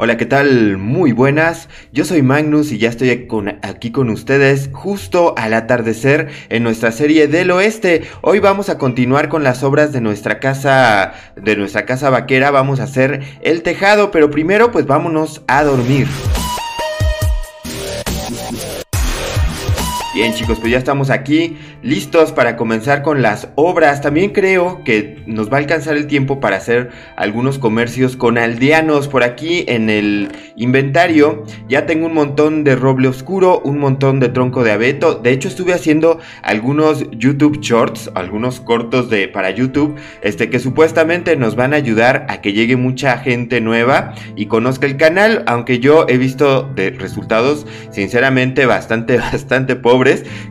Hola, ¿qué tal? Muy buenas. Yo soy Magnus y ya estoy con, aquí con ustedes justo al atardecer en nuestra serie del oeste. Hoy vamos a continuar con las obras de nuestra casa, de nuestra casa vaquera. Vamos a hacer el tejado, pero primero pues vámonos a dormir. Bien chicos, pues ya estamos aquí listos para comenzar con las obras. También creo que nos va a alcanzar el tiempo para hacer algunos comercios con aldeanos. Por aquí en el inventario ya tengo un montón de roble oscuro, un montón de tronco de abeto. De hecho estuve haciendo algunos YouTube shorts, algunos cortos de, para YouTube, este, que supuestamente nos van a ayudar a que llegue mucha gente nueva y conozca el canal. Aunque yo he visto resultados sinceramente bastante, bastante pobres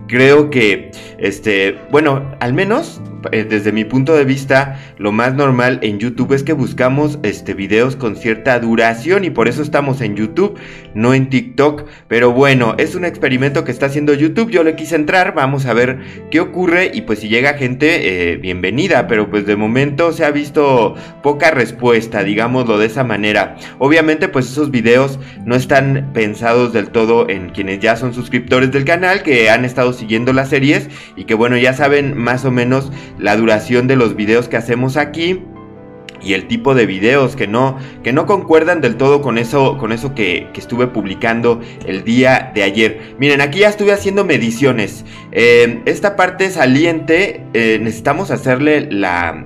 creo que, este, bueno, al menos eh, desde mi punto de vista, lo más normal en YouTube es que buscamos este, videos con cierta duración y por eso estamos en YouTube, no en TikTok. Pero bueno, es un experimento que está haciendo YouTube, yo le quise entrar, vamos a ver qué ocurre y pues si llega gente, eh, bienvenida, pero pues de momento se ha visto poca respuesta, digámoslo de esa manera. Obviamente pues esos videos no están pensados del todo en quienes ya son suscriptores del canal, que han estado siguiendo las series y que bueno, ya saben más o menos la duración de los videos que hacemos aquí y el tipo de videos que no, que no concuerdan del todo con eso, con eso que, estuve publicando el día de ayer. Miren, aquí ya estuve haciendo mediciones. Eh, esta parte saliente eh, necesitamos hacerle la,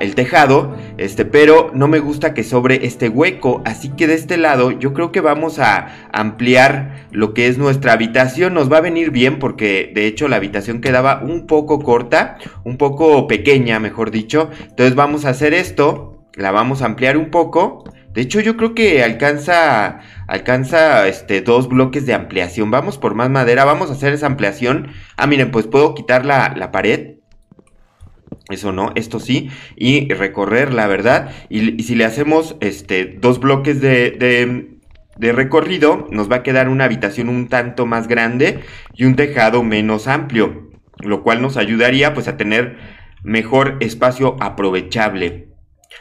el tejado, este, pero no me gusta que sobre este hueco, así que de este lado yo creo que vamos a ampliar lo que es nuestra habitación, nos va a venir bien porque de hecho la habitación quedaba un poco corta, un poco pequeña mejor dicho, entonces vamos a hacer esto, la vamos a ampliar un poco, de hecho yo creo que alcanza, alcanza este, dos bloques de ampliación, vamos por más madera, vamos a hacer esa ampliación, ah miren pues puedo quitar la, la pared, eso no, esto sí, y recorrer la verdad. Y, si le hacemos este, dos bloques de, de, recorrido, nos va a quedar una habitación un tanto más grande y un tejado menos amplio, lo cual nos ayudaría pues a tener mejor espacio aprovechable.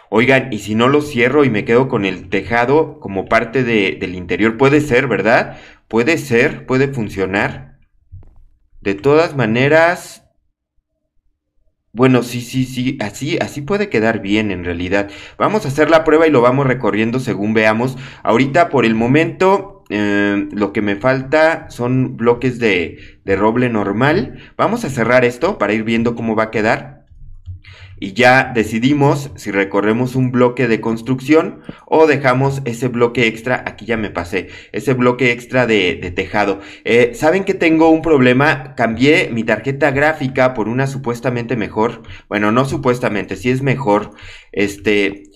Oigan, y si no lo cierro y me quedo con el tejado como parte del interior, puede ser, ¿verdad? Puede ser, puede funcionar. De todas maneras, bueno, sí, sí, sí, así, así puede quedar bien en realidad. Vamos a hacer la prueba y lo vamos recorriendo según veamos. Ahorita por el momento eh, lo que me falta son bloques de, de roble normal. Vamos a cerrar esto para ir viendo cómo va a quedar y ya decidimos si recorremos un bloque de construcción o dejamos ese bloque extra, aquí ya me pasé, ese bloque extra de, de tejado. Eh, Saben que tengo un problema, cambié mi tarjeta gráfica por una supuestamente mejor, bueno, no supuestamente, si es mejor, este,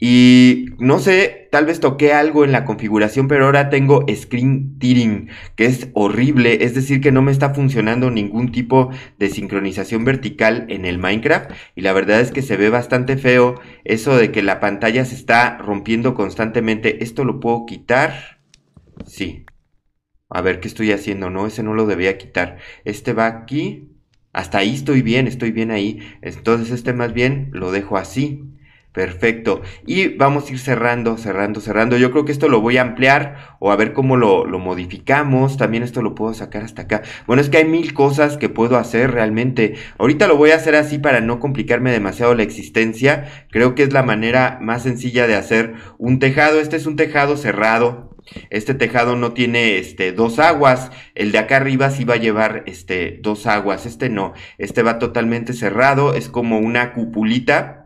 y no sé, tal vez toqué algo en la configuración, pero ahora tengo screen tearing, que es horrible, es decir, que no me está funcionando ningún tipo de sincronización vertical en el Minecraft. Y la verdad es que se ve bastante feo eso de que la pantalla se está rompiendo constantemente. ¿Esto lo puedo quitar? Sí. A ver, ¿qué estoy haciendo? No, ese no lo debía quitar. Este va aquí. Hasta ahí estoy bien, estoy bien ahí. Entonces este más bien lo dejo así. Perfecto. Y vamos a ir cerrando, cerrando, cerrando. Yo creo que esto lo voy a ampliar o a ver cómo lo, modificamos. También esto lo puedo sacar hasta acá. Bueno, es que hay mil cosas que puedo hacer realmente. Ahorita lo voy a hacer así para no complicarme demasiado la existencia. Creo que es la manera más sencilla de hacer un tejado. Este es un tejado cerrado. Este tejado no tiene este, dos aguas. El de acá arriba sí va a llevar este, dos aguas. Este no. Este va totalmente cerrado. Es como una cupulita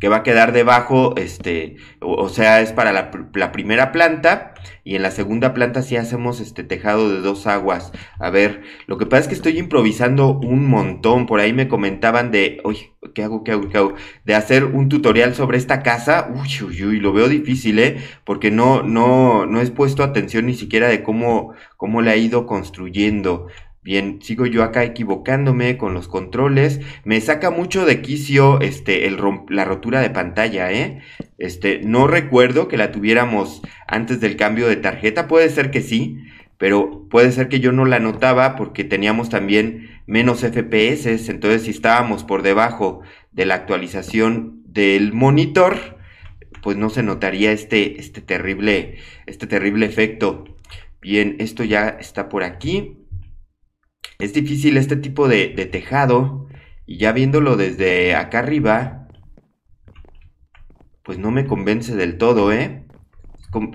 que va a quedar debajo, este, o, sea, es para la, primera planta y en la segunda planta si hacemos este tejado de dos aguas. A ver, lo que pasa es que estoy improvisando un montón, por ahí me comentaban de, uy, ¿qué hago, qué hago, qué hago? De hacer un tutorial sobre esta casa, uy, uy, uy, lo veo difícil, ¿eh? Porque no, no, no he puesto atención ni siquiera de cómo, cómo la he ido construyendo. Bien, sigo yo acá equivocándome con los controles. Me saca mucho de quicio este, el la rotura de pantalla, ¿eh? Este, no recuerdo que la tuviéramos antes del cambio de tarjeta. Puede ser que sí, pero puede ser que yo no la notaba porque teníamos también menos FPS. Entonces, si estábamos por debajo de la actualización del monitor, pues no se notaría este, este, terrible, este terrible efecto. Bien, esto ya está por aquí es difícil este tipo de, tejado. Y ya viéndolo desde acá arriba, pues no me convence del todo, ¿eh?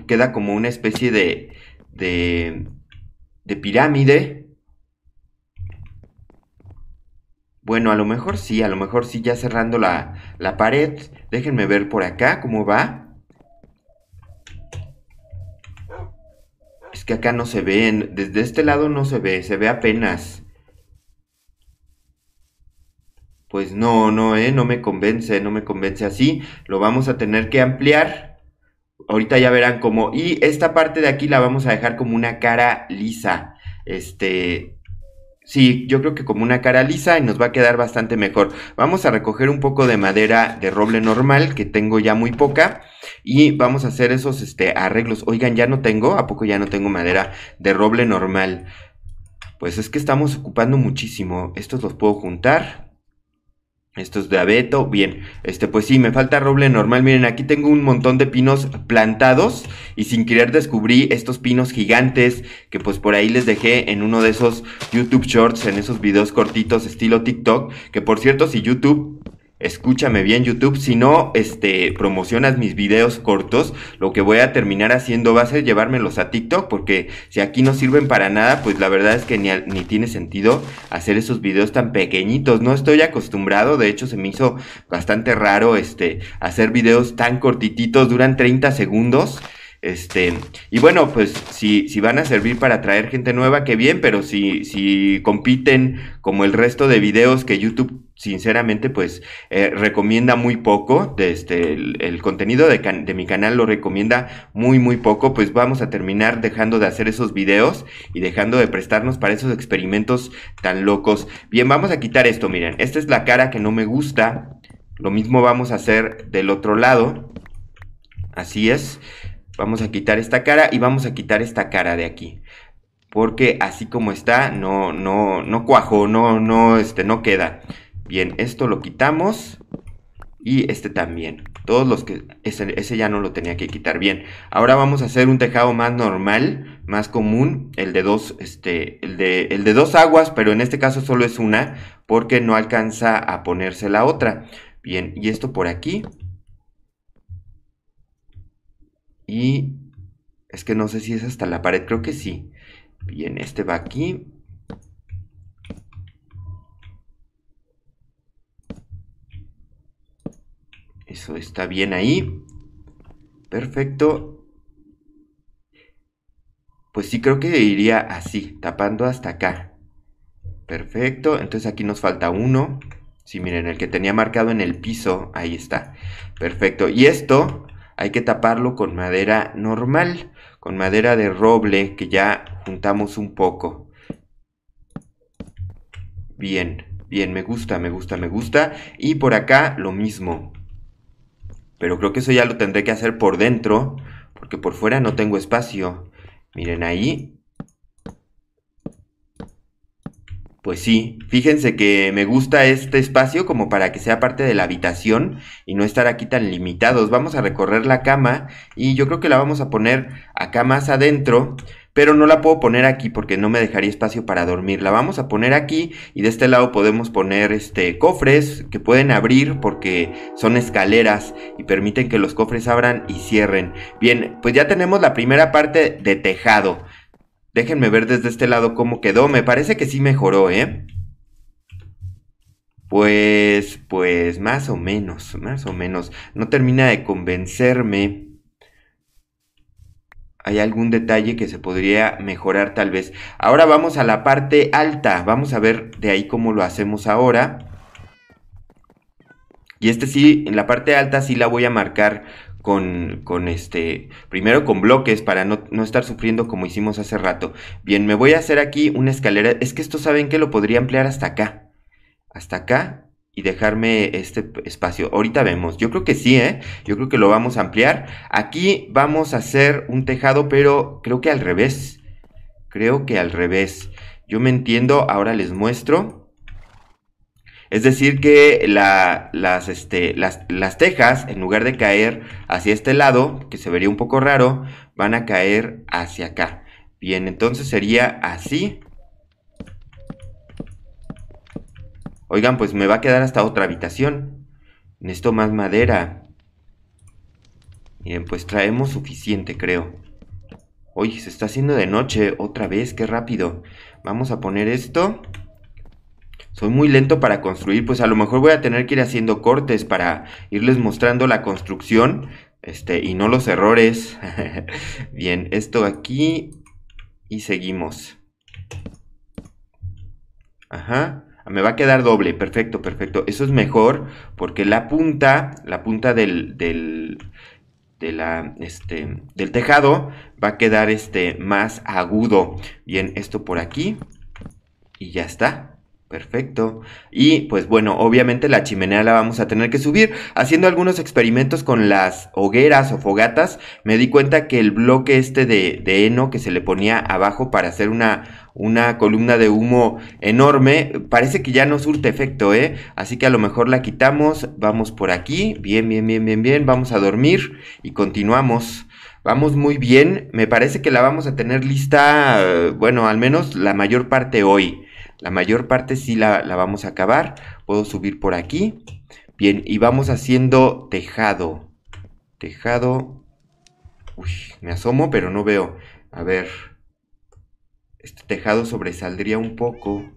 queda como una especie de, de, de pirámide. Bueno, a lo mejor sí, a lo mejor sí, ya cerrando la, la pared. Déjenme ver por acá cómo va. Es que acá no se ve, desde este lado no se ve, se ve apenas. Pues no, no, eh, no me convence, no me convence así. Lo vamos a tener que ampliar. Ahorita ya verán cómo. Y esta parte de aquí la vamos a dejar como una cara lisa. Este, Sí, yo creo que como una cara lisa y nos va a quedar bastante mejor. Vamos a recoger un poco de madera de roble normal, que tengo ya muy poca, y vamos a hacer esos este, arreglos. Oigan, ya no tengo, ¿a poco ya no tengo madera de roble normal? Pues es que estamos ocupando muchísimo. Estos los puedo juntar. Esto es de abeto, bien. Este, pues sí, me falta roble normal. Miren, aquí tengo un montón de pinos plantados y sin querer descubrí estos pinos gigantes que pues por ahí les dejé en uno de esos YouTube Shorts, en esos videos cortitos estilo TikTok, que por cierto, si YouTube escúchame bien YouTube, si no este, promocionas mis videos cortos, lo que voy a terminar haciendo va a ser llevármelos a TikTok, porque si aquí no sirven para nada, pues la verdad es que ni, ni tiene sentido hacer esos videos tan pequeñitos, no estoy acostumbrado, de hecho se me hizo bastante raro este, hacer videos tan cortititos, duran 30 segundos. Este, y bueno, pues si, si van a servir para traer gente nueva, qué bien, pero si, si compiten como el resto de videos que YouTube sinceramente, pues eh, recomienda muy poco. Este, el, contenido de, de, mi canal lo recomienda muy, muy poco. Pues vamos a terminar dejando de hacer esos videos y dejando de prestarnos para esos experimentos tan locos. Bien, vamos a quitar esto, miren. Esta es la cara que no me gusta. Lo mismo vamos a hacer del otro lado. Así es. Vamos a quitar esta cara y vamos a quitar esta cara de aquí porque así como está no no no cuajo, no no este no queda. Bien, esto lo quitamos. Y este también. Todos los que... Ese, ese, ya no lo tenía que quitar. Bien. Ahora vamos a hacer un tejado más normal. Más común. El de dos... Este, el, de, el de dos aguas. Pero en este caso solo es una. Porque no alcanza a ponerse la otra. Bien. Y esto por aquí. Y... Es que no sé si es hasta la pared. Creo que sí. Bien. Este va aquí. Eso está bien ahí. Perfecto. Pues sí, creo que iría así, tapando hasta acá. Perfecto, entonces aquí nos falta uno. Sí, miren, el que tenía marcado en el piso, ahí está. Perfecto, y esto hay que taparlo con madera normal, con madera de roble que ya juntamos un poco. Bien, bien, me gusta, me gusta, me gusta. Y por acá lo mismo, pero creo que eso ya lo tendré que hacer por dentro, porque por fuera no tengo espacio. Miren ahí. Pues sí, fíjense que me gusta este espacio como para que sea parte de la habitación y no estar aquí tan limitados. Vamos a recorrer la cama y yo creo que la vamos a poner acá más adentro pero no la puedo poner aquí porque no me dejaría espacio para dormir. La vamos a poner aquí y de este lado podemos poner este, cofres que pueden abrir porque son escaleras y permiten que los cofres abran y cierren. Bien, pues ya tenemos la primera parte de tejado. Déjenme ver desde este lado cómo quedó. Me parece que sí mejoró, ¿eh? Pues, pues, más o menos, más o menos. No termina de convencerme hay algún detalle que se podría mejorar tal vez. Ahora vamos a la parte alta, vamos a ver de ahí cómo lo hacemos ahora. Y este sí, en la parte alta sí la voy a marcar con, con este, primero con bloques para no, estar sufriendo como hicimos hace rato. Bien, me voy a hacer aquí una escalera, es que esto saben que lo podría ampliar hasta acá, hasta acá y dejarme este espacio. Ahorita vemos, yo creo que sí, ¿eh? Yo creo que lo vamos a ampliar. Aquí vamos a hacer un tejado, pero creo que al revés. Creo que al revés. Yo me entiendo, ahora les muestro. Es decir que las, este, las, las tejas, en lugar de caer hacia este lado, que se vería un poco raro, van a caer hacia acá. Bien, entonces sería así. Oigan, pues me va a quedar hasta otra habitación. Necesito más madera. Miren, pues traemos suficiente, creo. Oye, se está haciendo de noche otra vez, qué rápido. Vamos a poner esto. Soy muy lento para construir, pues a lo mejor voy a tener que ir haciendo cortes para irles mostrando la construcción. Este, y no los errores. Bien, esto aquí. Y seguimos. Ajá me va a quedar doble, perfecto, perfecto. Eso es mejor porque la punta, la punta del, del, de este, del tejado va a quedar este, más agudo. Bien, esto por aquí y ya está. Perfecto. Y pues bueno, obviamente la chimenea la vamos a tener que subir. Haciendo algunos experimentos con las hogueras o fogatas, me di cuenta que el bloque este de, de heno que se le ponía abajo para hacer una, una columna de humo enorme, parece que ya no surte efecto, ¿eh? Así que a lo mejor la quitamos, vamos por aquí, bien, bien, bien, bien, bien, vamos a dormir y continuamos. Vamos muy bien, me parece que la vamos a tener lista, bueno, al menos la mayor parte hoy. La mayor parte sí la, vamos a acabar. Puedo subir por aquí. Bien, y vamos haciendo tejado. Tejado. Uy, me asomo, pero no veo. A ver. Este tejado sobresaldría un poco.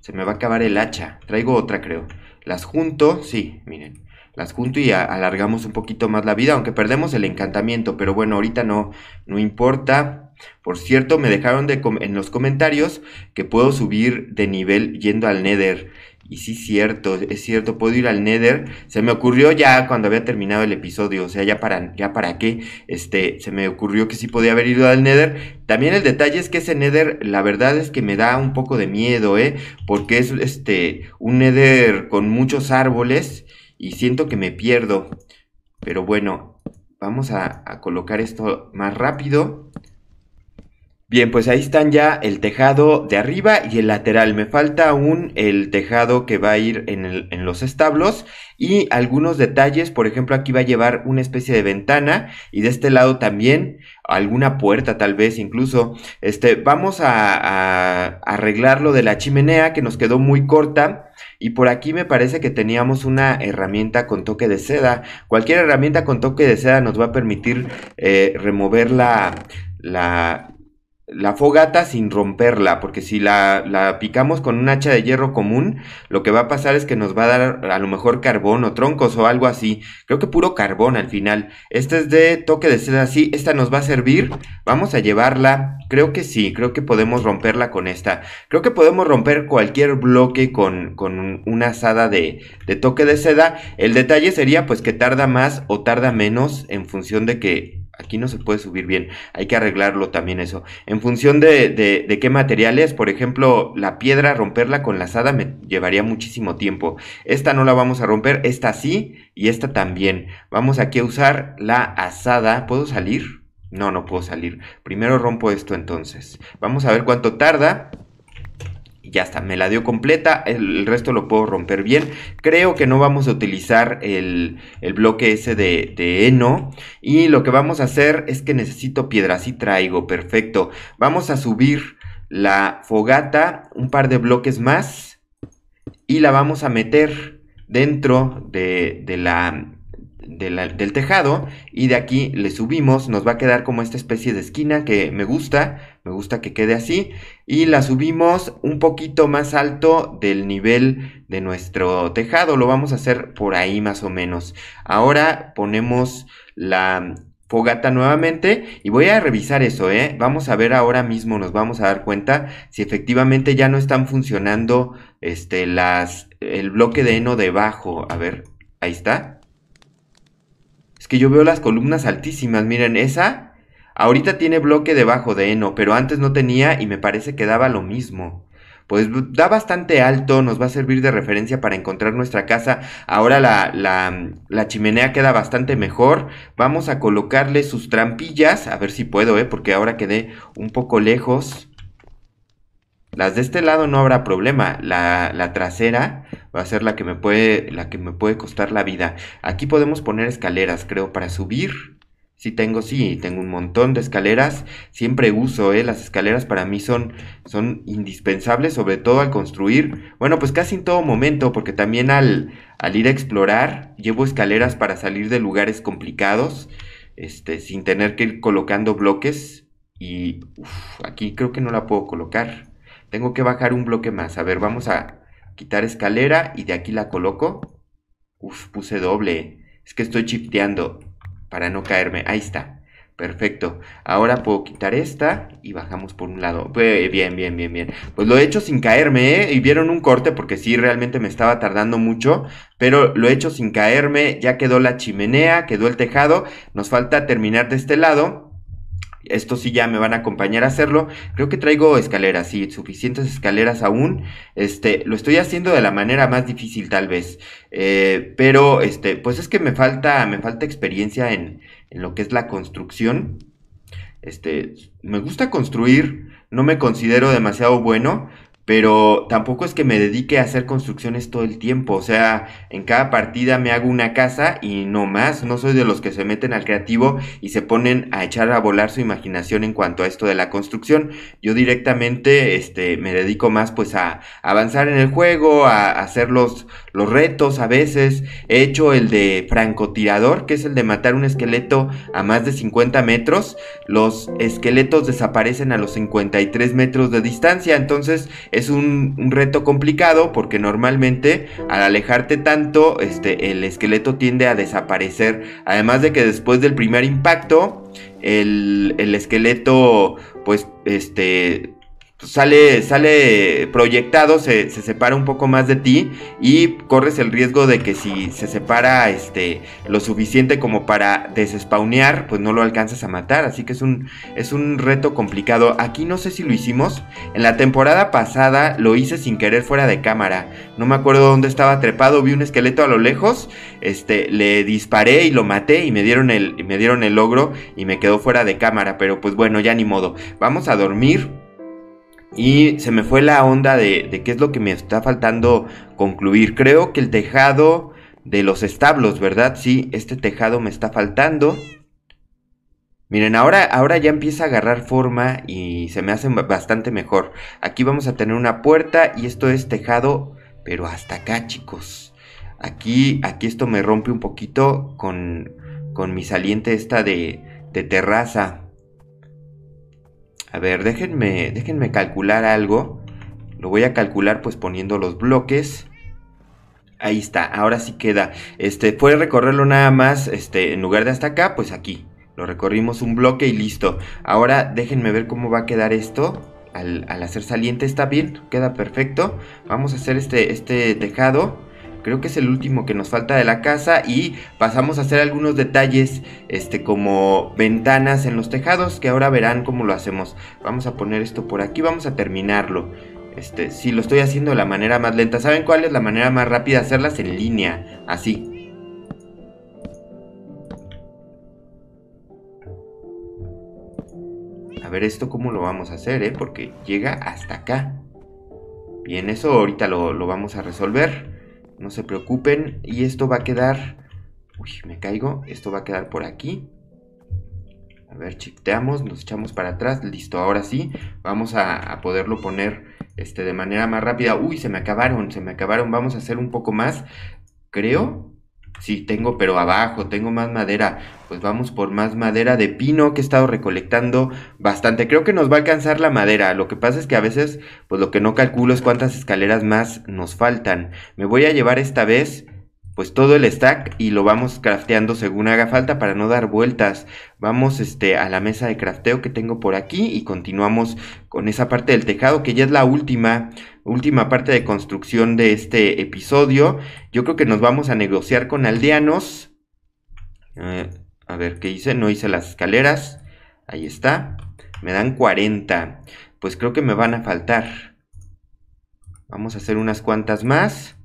Se me va a acabar el hacha. Traigo otra, creo. Las junto, sí, miren. Las junto y alargamos un poquito más la vida, aunque perdemos el encantamiento. Pero bueno, ahorita no, no importa. Por cierto, me dejaron en los comentarios que puedo subir de nivel yendo al Nether. Y sí, cierto, es cierto, puedo ir al Nether. Se me ocurrió ya cuando había terminado el episodio, o sea, ya para, para qué, este, se me ocurrió que sí podía haber ido al Nether. También el detalle es que ese Nether, la verdad es que me da un poco de miedo, ¿eh? Porque es, este, un Nether con muchos árboles y siento que me pierdo. Pero bueno, vamos a colocar esto más rápido. Bien, pues ahí están ya el tejado de arriba y el lateral. Me falta aún el tejado que va a ir en, los establos y algunos detalles. Por ejemplo, aquí va a llevar una especie de ventana y de este lado también alguna puerta tal vez incluso. Este, vamos a, arreglar lo de la chimenea que nos quedó muy corta. Y por aquí me parece que teníamos una herramienta con toque de seda. Cualquier herramienta con toque de seda nos va a permitir eh, remover la, la la fogata sin romperla, porque si la, la, picamos con un hacha de hierro común, lo que va a pasar es que nos va a dar a lo mejor carbón o troncos o algo así. Creo que puro carbón al final. Este es de toque de seda, sí, esta nos va a servir. Vamos a llevarla, creo que sí, creo que podemos romperla con esta. Creo que podemos romper cualquier bloque con, con una asada de, de toque de seda. El detalle sería pues que tarda más o tarda menos en función de que aquí no se puede subir bien, hay que arreglarlo también eso. En función de, de, de, qué materiales, por ejemplo, la piedra, romperla con la asada me llevaría muchísimo tiempo. Esta no la vamos a romper, esta sí y esta también. Vamos aquí a usar la asada, ¿puedo salir? No, no puedo salir. Primero rompo esto entonces. Vamos a ver cuánto tarda ya está, me la dio completa, el, resto lo puedo romper bien. Creo que no vamos a utilizar el, bloque ese de, heno y lo que vamos a hacer es que necesito piedra, y traigo, perfecto. Vamos a subir la fogata un par de bloques más y la vamos a meter dentro de, de la, del tejado y de aquí le subimos, nos va a quedar como esta especie de esquina que me gusta me gusta que quede así y la subimos un poquito más alto del nivel de nuestro tejado, lo vamos a hacer por ahí más o menos. Ahora ponemos la fogata nuevamente y voy a revisar eso, ¿eh? Vamos a ver ahora mismo, nos vamos a dar cuenta si efectivamente ya no están funcionando este, las, el bloque de heno debajo. A ver, ahí está. Es que yo veo las columnas altísimas, miren, esa Ahorita tiene bloque debajo de heno, pero antes no tenía y me parece que daba lo mismo. Pues da bastante alto, nos va a servir de referencia para encontrar nuestra casa. Ahora la, la, chimenea queda bastante mejor. Vamos a colocarle sus trampillas, a ver si puedo, ¿eh? porque ahora quedé un poco lejos. Las de este lado no habrá problema. La, la, trasera va a ser la que, me puede, la que me puede costar la vida. Aquí podemos poner escaleras, creo, para subir. Sí tengo, sí, tengo un montón de escaleras. Siempre uso, ¿eh? Las escaleras para mí son, son indispensables, sobre todo al construir. Bueno, pues casi en todo momento, porque también al, al ir a explorar, llevo escaleras para salir de lugares complicados, este, sin tener que ir colocando bloques. Y aquí creo que no la puedo colocar. Tengo que bajar un bloque más. A ver, vamos a quitar escalera y de aquí la coloco. Uf, puse doble. Es que estoy chifteando para no caerme. Ahí está. Perfecto. Ahora puedo quitar esta y bajamos por un lado. Eh, bien, bien, bien, bien. Pues lo he hecho sin caerme, ¿eh? Y vieron un corte porque sí, realmente me estaba tardando mucho. Pero lo he hecho sin caerme. Ya quedó la chimenea, quedó el tejado. Nos falta terminar de este lado ...esto sí ya me van a acompañar a hacerlo. Creo que traigo escaleras, sí, suficientes escaleras aún. Este, lo estoy haciendo de la manera más difícil tal vez. Eh, pero, este, pues es que me falta, me falta experiencia en, en lo que es la construcción. Este, me gusta construir, no me considero demasiado bueno, pero tampoco es que me dedique a hacer construcciones todo el tiempo, o sea, en cada partida me hago una casa y no más, no soy de los que se meten al creativo y se ponen a echar a volar su imaginación en cuanto a esto de la construcción, yo directamente este, me dedico más pues a avanzar en el juego, a, a hacer los, los retos a veces. He hecho el de francotirador, que es el de matar un esqueleto a más de 50 metros. Los esqueletos desaparecen a los 53 metros de distancia. Entonces es un, reto complicado porque normalmente al alejarte tanto, este, el esqueleto tiende a desaparecer. Además de que después del primer impacto, el, el esqueleto pues este sale, sale proyectado, se, se, separa un poco más de ti y corres el riesgo de que si se separa este, lo suficiente como para desespawnear, pues no lo alcanzas a matar. Así que es un, es un reto complicado. Aquí no sé si lo hicimos. En la temporada pasada lo hice sin querer fuera de cámara. No me acuerdo dónde estaba trepado, vi un esqueleto a lo lejos, este, le disparé y lo maté y me dieron el, me dieron el logro y me quedó fuera de cámara. Pero pues bueno, ya ni modo. Vamos a dormir y se me fue la onda de, qué es lo que me está faltando concluir. Creo que el tejado de los establos, ¿verdad? Sí, este tejado me está faltando. Miren, ahora, ahora ya empieza a agarrar forma y se me hace bastante mejor. Aquí vamos a tener una puerta y esto es tejado, pero hasta acá, chicos. Aquí, aquí esto me rompe un poquito con, mi saliente esta de terraza. A ver, déjenme, déjenme calcular algo. Lo voy a calcular pues poniendo los bloques. Ahí está, ahora sí queda. Este, fue recorrerlo nada más, este, en lugar de hasta acá, pues aquí. Lo recorrimos un bloque y listo. Ahora déjenme ver cómo va a quedar esto. Al, hacer saliente está bien, queda perfecto. Vamos a hacer este, este tejado creo que es el último que nos falta de la casa y pasamos a hacer algunos detalles este como ventanas en los tejados que ahora verán cómo lo hacemos vamos a poner esto por aquí vamos a terminarlo este si lo estoy haciendo de la manera más lenta saben cuál es la manera más rápida de hacerlas en línea así A ver esto cómo lo vamos a hacer, ¿eh? Porque llega hasta acá. Bien, eso ahorita lo, lo vamos a resolver no se preocupen. Y esto va a quedar... Uy, me caigo. Esto va a quedar por aquí. A ver, chifteamos, nos echamos para atrás. Listo, ahora sí. Vamos a, poderlo poner este, de manera más rápida. Uy, se me acabaron, se me acabaron. Vamos a hacer un poco más. Creo Sí, tengo, pero abajo, tengo más madera. Pues vamos por más madera de pino que he estado recolectando bastante. Creo que nos va a alcanzar la madera. Lo que pasa es que a veces, pues lo que no calculo es cuántas escaleras más nos faltan. Me voy a llevar esta vez pues todo el stack y lo vamos crafteando según haga falta para no dar vueltas. Vamos este, a la mesa de crafteo que tengo por aquí y continuamos con esa parte del tejado que ya es la última, última parte de construcción de este episodio. Yo creo que nos vamos a negociar con aldeanos. Eh, a ver, ¿qué hice? No hice las escaleras. Ahí está. Me dan 40. Pues creo que me van a faltar. Vamos a hacer unas cuantas más.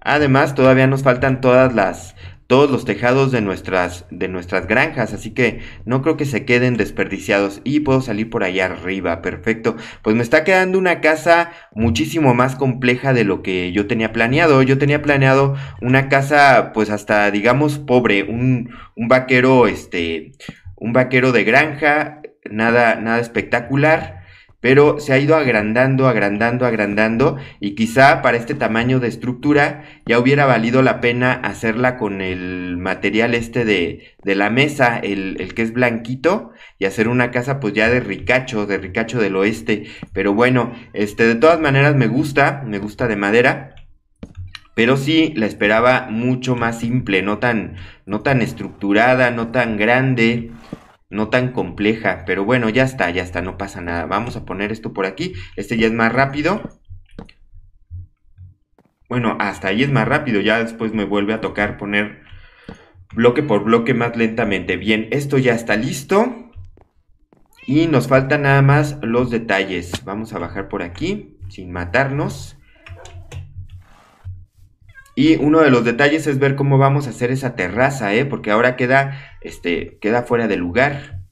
Además, todavía nos faltan todas las todos los tejados de nuestras de nuestras granjas, así que no creo que se queden desperdiciados y puedo salir por allá arriba, perfecto. Pues me está quedando una casa muchísimo más compleja de lo que yo tenía planeado. Yo tenía planeado una casa pues hasta digamos pobre, un, un vaquero este un vaquero de granja, nada nada espectacular pero se ha ido agrandando, agrandando, agrandando y quizá para este tamaño de estructura ya hubiera valido la pena hacerla con el material este de, la mesa, el, que es blanquito y hacer una casa pues ya de ricacho, de ricacho del oeste, pero bueno, este de todas maneras me gusta, me gusta de madera. Pero sí la esperaba mucho más simple, no tan, no tan estructurada, no tan grande no tan compleja, pero bueno, ya está, ya está, no pasa nada. Vamos a poner esto por aquí, este ya es más rápido. Bueno, hasta ahí es más rápido, ya después me vuelve a tocar poner bloque por bloque más lentamente. Bien, esto ya está listo. Y nos faltan nada más los detalles. Vamos a bajar por aquí, sin matarnos. Y uno de los detalles es ver cómo vamos a hacer esa terraza, ¿eh? porque ahora queda, este, queda fuera de lugar,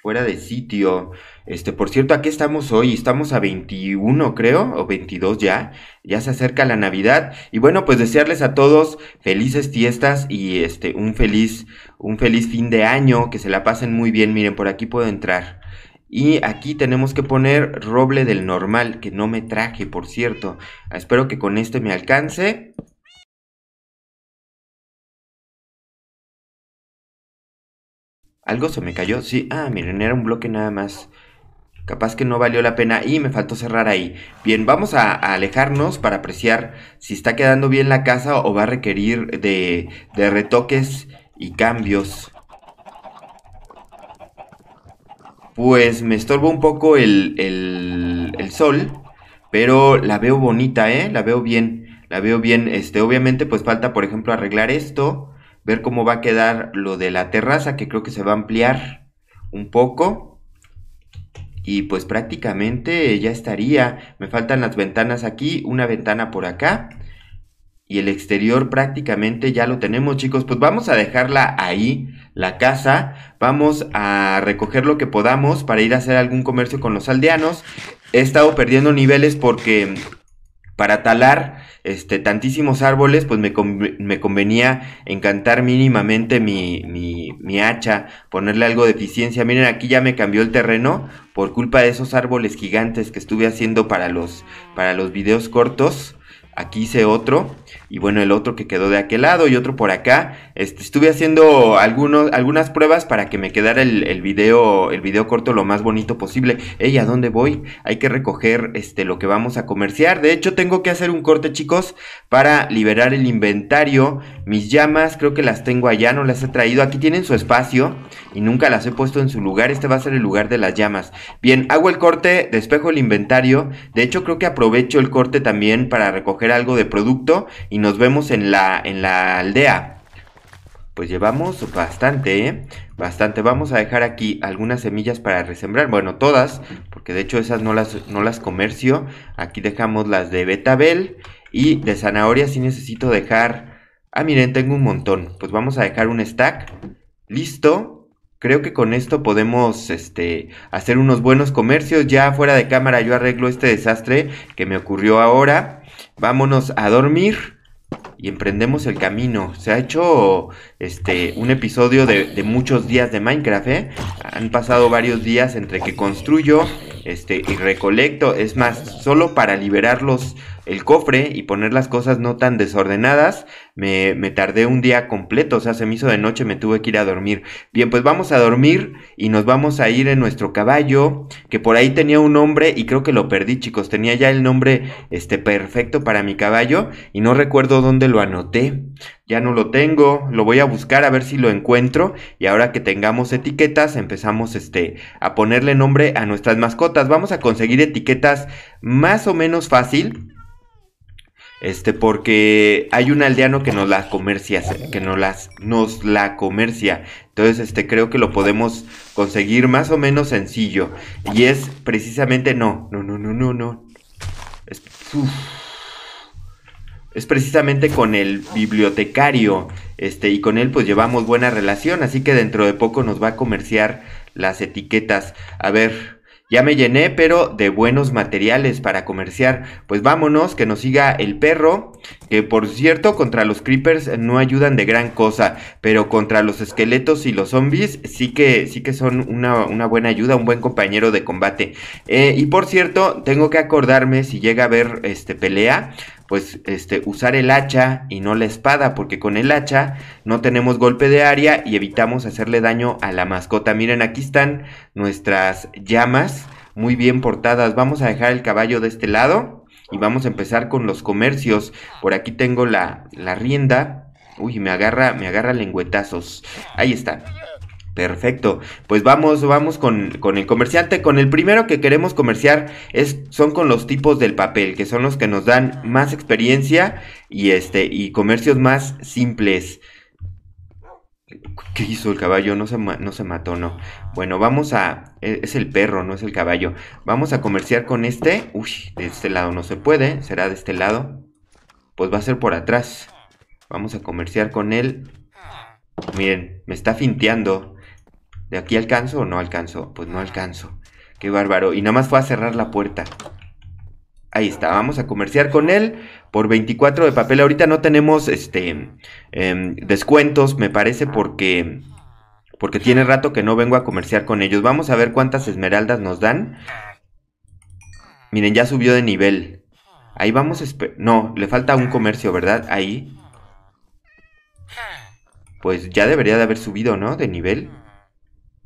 fuera de sitio. Este, por cierto, aquí estamos hoy, estamos a 21 creo, o 22 ya, ya se acerca la Navidad y bueno, pues desearles a todos felices fiestas y este, un feliz, un feliz fin de año, que se la pasen muy bien, miren, por aquí puedo entrar. Y aquí tenemos que poner roble del normal, que no me traje, por cierto. Espero que con este me alcance. Algo se me cayó. Sí, ah, miren, era un bloque nada más. Capaz que no valió la pena y me faltó cerrar ahí. Bien, vamos a, alejarnos para apreciar si está quedando bien la casa o va a requerir de, de retoques y cambios. Pues me estorbo un poco el, el, sol, pero la veo bonita, ¿eh? La veo bien, la veo bien. Este, obviamente pues falta, por ejemplo, arreglar esto ver cómo va a quedar lo de la terraza, que creo que se va a ampliar un poco. Y pues prácticamente ya estaría. Me faltan las ventanas aquí, una ventana por acá. Y el exterior prácticamente ya lo tenemos, chicos. Pues vamos a dejarla ahí, la casa. Vamos a recoger lo que podamos para ir a hacer algún comercio con los aldeanos. He estado perdiendo niveles porque para talar este, tantísimos árboles, pues me, convenía encantar mínimamente mi, mi, hacha, ponerle algo de eficiencia. Miren, aquí ya me cambió el terreno por culpa de esos árboles gigantes que estuve haciendo para los, para los videos cortos. Aquí hice otro y bueno, el otro que quedó de aquel lado y otro por acá. Este, estuve haciendo algunos, algunas pruebas para que me quedara el, video, el video corto lo más bonito posible. Ey, ¿a dónde voy? Hay que recoger este, lo que vamos a comerciar. De hecho, tengo que hacer un corte, chicos, para liberar el inventario. Mis llamas, creo que las tengo allá, no las he traído. Aquí tienen su espacio y nunca las he puesto en su lugar. Este va a ser el lugar de las llamas. Bien, hago el corte, despejo el inventario. De hecho, creo que aprovecho el corte también para recoger algo de producto y nos vemos en la, en la aldea. Pues llevamos bastante, ¿eh? Bastante. Vamos a dejar aquí algunas semillas para resembrar. Bueno, todas, porque de hecho esas no las, no las comercio. Aquí dejamos las de betabel y de zanahoria si necesito dejar... Ah, miren, tengo un montón. Pues vamos a dejar un stack. Listo. Creo que con esto podemos este, hacer unos buenos comercios. Ya fuera de cámara yo arreglo este desastre que me ocurrió ahora. Vámonos a dormir y emprendemos el camino. Se ha hecho este un episodio de, muchos días de Minecraft, ¿eh? Han pasado varios días entre que construyo este, y recolecto. Es más, solo para liberar los, el cofre y poner las cosas no tan desordenadas, me, me, tardé un día completo, o sea, se me hizo de noche, me tuve que ir a dormir. Bien, pues vamos a dormir y nos vamos a ir en nuestro caballo, que por ahí tenía un nombre y creo que lo perdí, chicos, tenía ya el nombre este perfecto para mi caballo y no recuerdo dónde lo anoté. Ya no lo tengo, lo voy a buscar a ver si lo encuentro y ahora que tengamos etiquetas empezamos este a ponerle nombre a nuestras mascotas. Vamos a conseguir etiquetas más o menos fácil este, porque hay un aldeano que nos la comercia, que nos las, nos la comercia. Entonces, este, creo que lo podemos conseguir más o menos sencillo. Y es precisamente, no, no, no, no, no, no. Es, es precisamente con el bibliotecario. Este, y con él pues llevamos buena relación, así que dentro de poco nos va a comerciar las etiquetas. A ver, ya me llené, pero de buenos materiales para comerciar. Pues vámonos, que nos siga el perro. Que por cierto, contra los creepers no ayudan de gran cosa. Pero contra los esqueletos y los zombies sí que, sí que son una, buena ayuda, un buen compañero de combate. Eh, y por cierto, tengo que acordarme si llega a haber este, pelea pues este, usar el hacha y no la espada, porque con el hacha no tenemos golpe de área y evitamos hacerle daño a la mascota. Miren, aquí están nuestras llamas muy bien portadas. Vamos a dejar el caballo de este lado y vamos a empezar con los comercios. Por aquí tengo la, la rienda. Uy, me agarra, me agarra lengüetazos. Ahí está. Perfecto. Pues vamos, vamos con, el comerciante. Con el primero que queremos comerciar es, son con los tipos del papel, que son los que nos dan más experiencia y este, y comercios más simples. ¿Qué hizo el caballo? No se, no se mató, no. Bueno, vamos a. E, es el perro, no es el caballo. Vamos a comerciar con este. Uy, de este lado no se puede. Será de este lado. Pues va a ser por atrás. Vamos a comerciar con él. Miren, me está finteando. ¿De aquí alcanzo o no alcanzo? Pues no alcanzo. Qué bárbaro. Y nada más fue a cerrar la puerta. Ahí está, vamos a comerciar con él por 24 de papel. Ahorita no tenemos este em, descuentos, me parece, porque porque tiene rato que no vengo a comerciar con ellos. Vamos a ver cuántas esmeraldas nos dan. Miren, ya subió de nivel. Ahí vamos No, le falta un comercio, ¿verdad? Ahí. Pues ya debería de haber subido, ¿no? De nivel.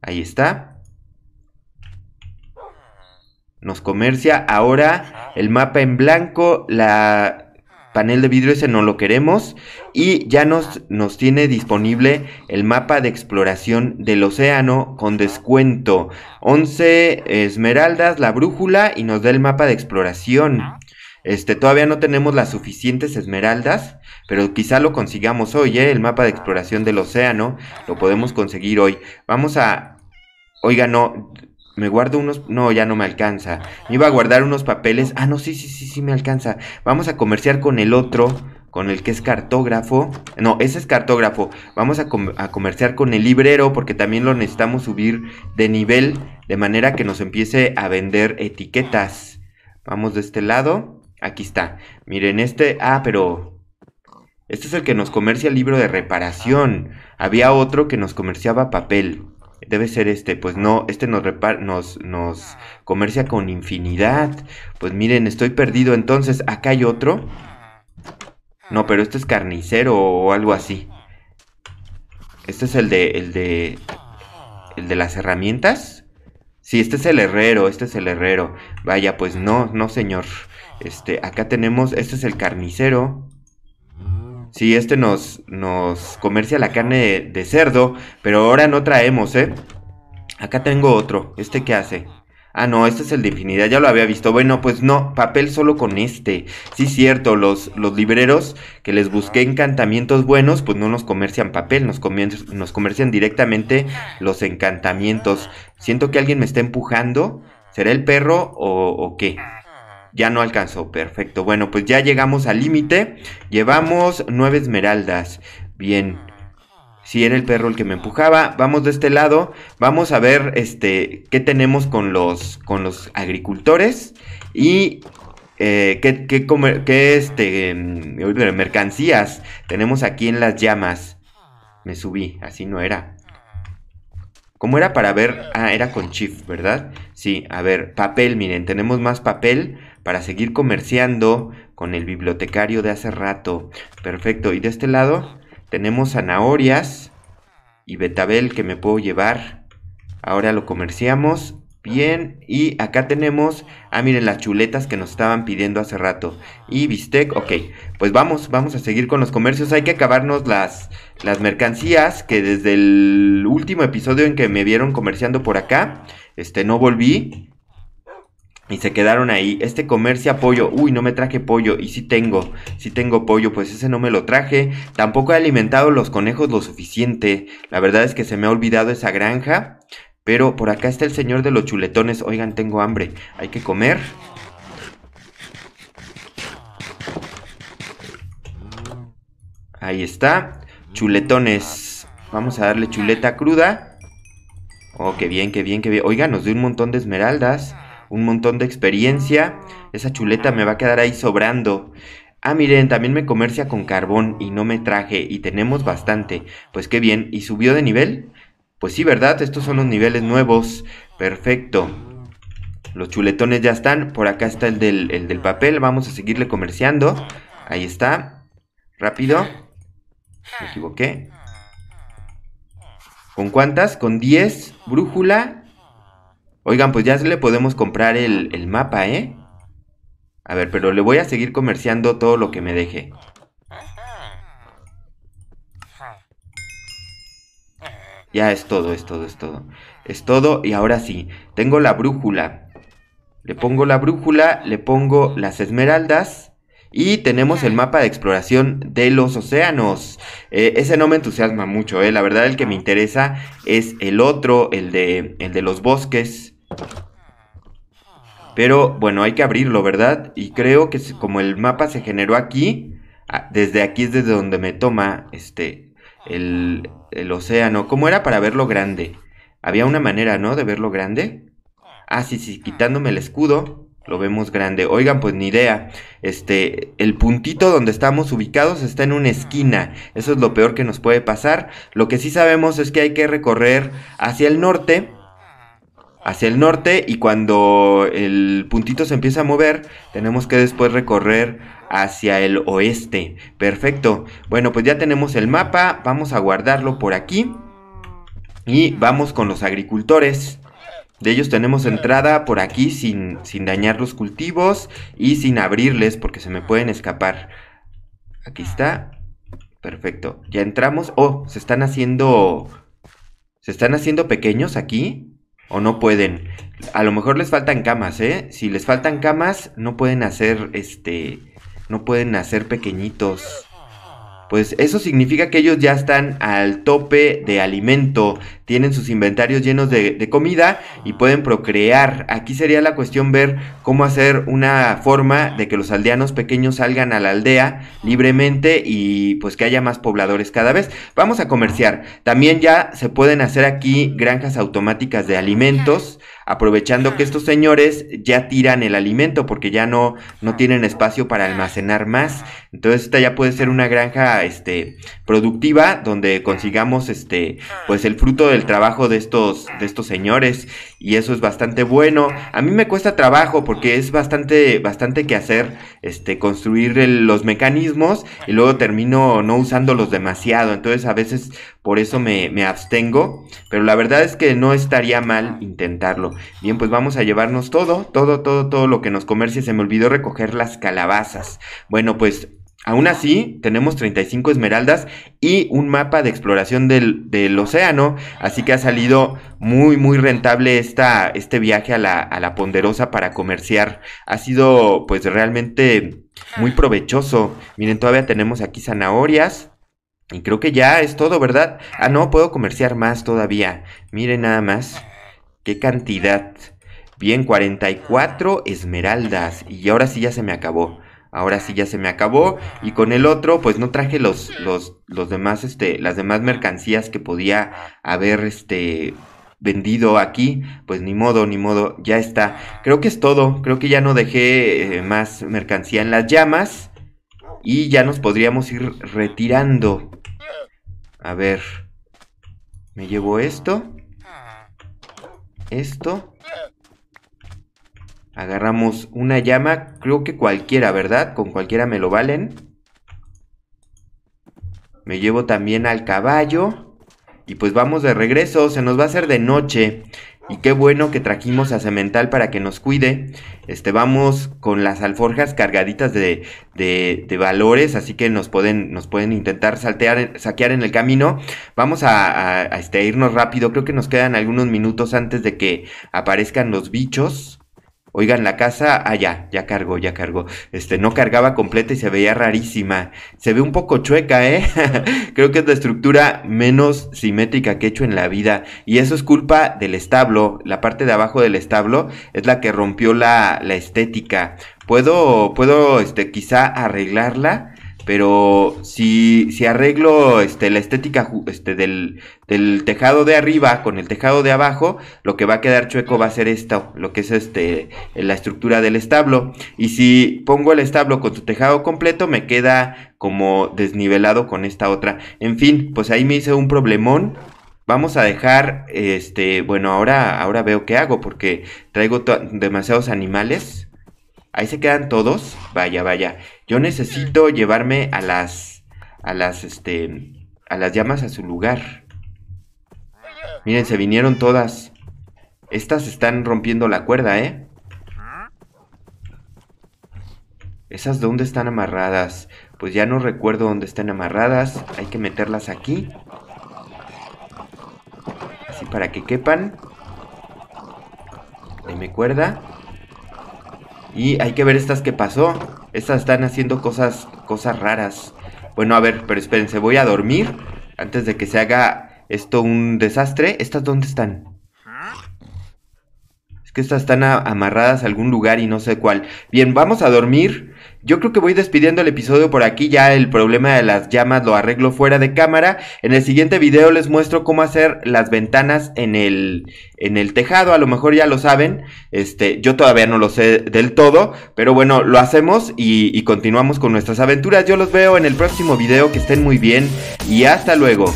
Ahí está. Nos comercia ahora el mapa en blanco, la panel de vidrio ese no lo queremos y ya nos, nos tiene disponible el mapa de exploración del océano con descuento 11 esmeraldas la brújula y nos da el mapa de exploración este todavía no tenemos las suficientes esmeraldas pero quizá lo consigamos hoy, ¿eh? El mapa de exploración del océano lo podemos conseguir hoy. Vamos a... Oiga, no, me guardo unos... No, ya no me alcanza. Me iba a guardar unos papeles. Ah, no, sí, sí, sí, sí me alcanza. Vamos a comerciar con el otro, con el que es cartógrafo. No, ese es cartógrafo. Vamos a, a comerciar con el librero porque también lo necesitamos subir de nivel de manera que nos empiece a vender etiquetas. Vamos de este lado. Aquí está. Miren, este... Ah, pero... Este es el que nos comercia el libro de reparación. Había otro que nos comerciaba papel. Debe ser este, pues no, este nos, nos, nos comercia con infinidad. Pues miren, estoy perdido. Entonces, acá hay otro. No, pero este es carnicero o algo así. Este es el de, el de, el de las herramientas. Sí, este es el herrero, este es el herrero. Vaya, pues no, no señor. Este, acá tenemos, este es el carnicero. Sí, este nos, nos comercia la carne de, cerdo, pero ahora no traemos, ¿eh? Acá tengo otro. ¿Este qué hace? Ah, no, este es el de infinidad, ya lo había visto. Bueno, pues no, papel solo con este. Sí, cierto, los, los libreros que les busqué encantamientos buenos, pues no nos comercian papel, nos, nos comercian directamente los encantamientos. Siento que alguien me está empujando. ¿Será el perro o, o qué? Ya no alcanzó, perfecto. Bueno, pues ya llegamos al límite. Llevamos nueve esmeraldas. Bien. Si era el perro el que me empujaba. Vamos de este lado. Vamos a ver este. qué tenemos con los. con los agricultores. Y. Eh, qué, qué, este. Em, mercancías tenemos aquí en las llamas. Me subí, así no era. ¿Cómo era para ver? Ah, era con chief ¿verdad? Sí, a ver, papel, miren, tenemos más papel para seguir comerciando con el bibliotecario de hace rato. Perfecto. Y de este lado tenemos zanahorias y betabel que me puedo llevar. Ahora lo comerciamos. Bien, y acá tenemos, ah miren las chuletas que nos estaban pidiendo hace rato Y bistec, ok, pues vamos, vamos a seguir con los comercios Hay que acabarnos las, las mercancías que desde el último episodio en que me vieron comerciando por acá Este, no volví y se quedaron ahí. Este comercia pollo. Uy, no me traje pollo. Y sí tengo. Sí tengo pollo. Pues ese no me lo traje. Tampoco he alimentado los conejos lo suficiente. La verdad es que se me ha olvidado esa granja. Pero por acá está el señor de los chuletones. Oigan, tengo hambre. Hay que comer. Ahí está. Chuletones. Vamos a darle chuleta cruda. Oh, qué bien, qué bien, qué bien. Oigan, nos dio un montón de esmeraldas un montón de experiencia. Esa chuleta me va a quedar ahí sobrando. Ah, miren, también me comercia con carbón y no me traje y tenemos bastante. Pues qué bien, ¿y subió de nivel? Pues sí, ¿verdad? Estos son los niveles nuevos. Perfecto. Los chuletones ya están. Por acá está el del, papel. Vamos a seguirle comerciando. Ahí está. Rápido. Me equivoqué. ¿Con cuántas? Con 10. Brújula. Oigan, pues ya le podemos comprar el, mapa, ¿eh? A ver, pero le voy a seguir comerciando todo lo que me deje. Ya es todo, es todo, es todo. Es todo y ahora sí, tengo la brújula. Le pongo la brújula, le pongo las esmeraldas y tenemos el mapa de exploración de los océanos. Eh, ese no me entusiasma mucho, eh. la verdad el que me interesa es el otro, el de, el de los bosques. Pero bueno, hay que abrirlo, ¿verdad? Y creo que como el mapa se generó aquí, desde aquí es desde donde me toma este el, el océano. ¿Cómo era para verlo grande? Había una manera, ¿no? De verlo grande. Ah, sí, sí, quitándome el escudo lo vemos grande. Oigan, pues ni idea. Este, el puntito donde estamos ubicados está en una esquina. Eso es lo peor que nos puede pasar. Lo que sí sabemos es que hay que recorrer hacia el norte hacia el norte y cuando el puntito se empieza a mover, tenemos que después recorrer hacia el oeste. Perfecto. Bueno, pues ya tenemos el mapa, vamos a guardarlo por aquí y vamos con los agricultores. De ellos tenemos entrada por aquí sin, dañar los cultivos y sin abrirles porque se me pueden escapar. Aquí está. Perfecto. Ya entramos. Oh, se están haciendo... Se están haciendo pequeños aquí o no pueden. A lo mejor les faltan camas, ¿eh? Si les faltan camas, no pueden hacer, este, no pueden hacer pequeñitos pues eso significa que ellos ya están al tope de alimento, tienen sus inventarios llenos de, comida y pueden procrear. Aquí sería la cuestión ver cómo hacer una forma de que los aldeanos pequeños salgan a la aldea libremente y pues que haya más pobladores cada vez. Vamos a comerciar. También ya se pueden hacer aquí granjas automáticas de alimentos aprovechando que estos señores ya tiran el alimento porque ya no, no tienen espacio para almacenar más. Entonces esta ya puede ser una granja este, productiva donde consigamos este, pues el fruto del trabajo de estos, de estos señores y eso es bastante bueno. A mí me cuesta trabajo porque es bastante, bastante que hacer, este, construir los mecanismos y luego termino no usándolos demasiado. Entonces a veces por eso me, me, abstengo, pero la verdad es que no estaría mal intentarlo. Bien, pues vamos a llevarnos todo, todo, todo, todo lo que nos comercie. Se me olvidó recoger las calabazas. Bueno, pues Aún así, tenemos 35 esmeraldas y un mapa de exploración del, océano, así que ha salido muy, muy rentable este viaje a la, a la, ponderosa para comerciar. Ha sido pues realmente muy provechoso. Miren, todavía tenemos aquí zanahorias. Y creo que ya es todo, ¿verdad? Ah, no, puedo comerciar más todavía. Miren nada más. Qué cantidad. Bien, 44 esmeraldas. Y ahora sí ya se me acabó ahora sí ya se me acabó. Y con el otro, pues no traje los, los, demás, este, las demás mercancías que podía haber, este, vendido aquí, pues ni modo, ni modo, ya está. Creo que es todo, creo que ya no dejé eh, más mercancía en las llamas y ya nos podríamos ir retirando. A ver, me llevo esto, esto Agarramos una llama, creo que cualquiera, ¿verdad? Con cualquiera me lo valen. Me llevo también al caballo. Y pues vamos de regreso, se nos va a hacer de noche. Y qué bueno que trajimos a Cemental para que nos cuide. Este, vamos con las alforjas cargaditas de, valores, así que nos pueden, nos pueden intentar saltear, saquear en el camino. Vamos este, a, irnos rápido, creo que nos quedan algunos minutos antes de que aparezcan los bichos oigan, la casa, ah, ya, ya cargó, ya cargó. Este, no cargaba completa y se veía rarísima. Se ve un poco chueca, ¿eh? Creo que es la estructura menos simétrica que he hecho en la vida. Y eso es culpa del establo. La parte de abajo del establo es la que rompió la, la estética. Puedo, puedo, este, quizá arreglarla pero si, arreglo este, la estética este, del, tejado de arriba con el tejado de abajo, lo que va a quedar chueco va a ser esto, lo que es este, la estructura del establo. Y si pongo el establo con su tejado completo, me queda como desnivelado con esta otra. En fin, pues ahí me hice un problemón vamos a dejar, este, bueno, ahora, ahora veo qué hago porque traigo demasiados animales. Ahí se quedan todos. Vaya, vaya. Yo necesito llevarme a las. A las, este. A las llamas a su lugar. Miren, se vinieron todas. Estas están rompiendo la cuerda, ¿eh? ¿Esas dónde están amarradas? Pues ya no recuerdo dónde están amarradas. Hay que meterlas aquí. Así para que quepan. Deme cuerda. Y hay que ver estas que pasó. Estas están haciendo cosas, cosas raras. Bueno, a ver, pero espérense, voy a dormir antes de que se haga esto un desastre. ¿Estas dónde están? Es que estas están amarradas a algún lugar y no sé cuál. Bien, vamos a dormir. Yo creo que voy despidiendo el episodio por aquí, ya el problema de las llamas lo arreglo fuera de cámara. En el siguiente video les muestro cómo hacer las ventanas en el, en el tejado, a lo mejor ya lo saben, este, yo todavía no lo sé del todo, pero bueno, lo hacemos y, y continuamos con nuestras aventuras. Yo los veo en el próximo video, que estén muy bien y hasta luego.